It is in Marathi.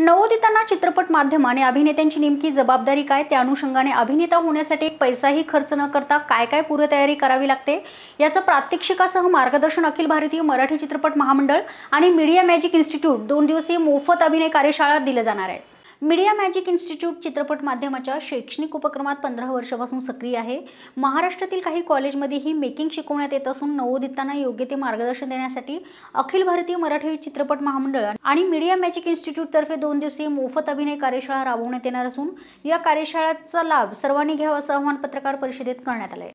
नवोदितांना चित्रपट माध्यम आणि अभिनेत्यांची नेमकी जबाबदारी काय त्या अनुषंगाने अभिनेता होण्यासाठी पैसाही खर्च न करता काय काय पूर्वतयारी करावी लागते याचं प्रात्यक्षिकासह मार्गदर्शन अखिल भारतीय मराठी चित्रपट महामंडळ आणि मीडिया मॅजिक इन्स्टिट्यूट दोन दिवसीय मोफत अभिनय कार्यशाळा दिलं जाणार आहे मीडिया मॅजिक इन्स्टिट्यूट चित्रपट माध्यमाच्या शैक्षणिक उपक्रमात पंधरा वर्षापासून सक्रिय आहे महाराष्ट्रातील काही कॉलेजमध्ये ही मेकिंग शिकवण्यात येत असून नवोदितांना योग्य ते मार्गदर्शन देण्यासाठी अखिल भारतीय मराठी चित्रपट महामंडळ आणि मीडिया मॅजिक इन्स्टिट्यूटतर्फे दोन दिवसीय मोफत अभिनय कार्यशाळा राबवण्यात येणार असून या कार्यशाळेचा लाभ सर्वांनी घ्यावा असं आवाहन पत्रकार परिषदेत करण्यात आलं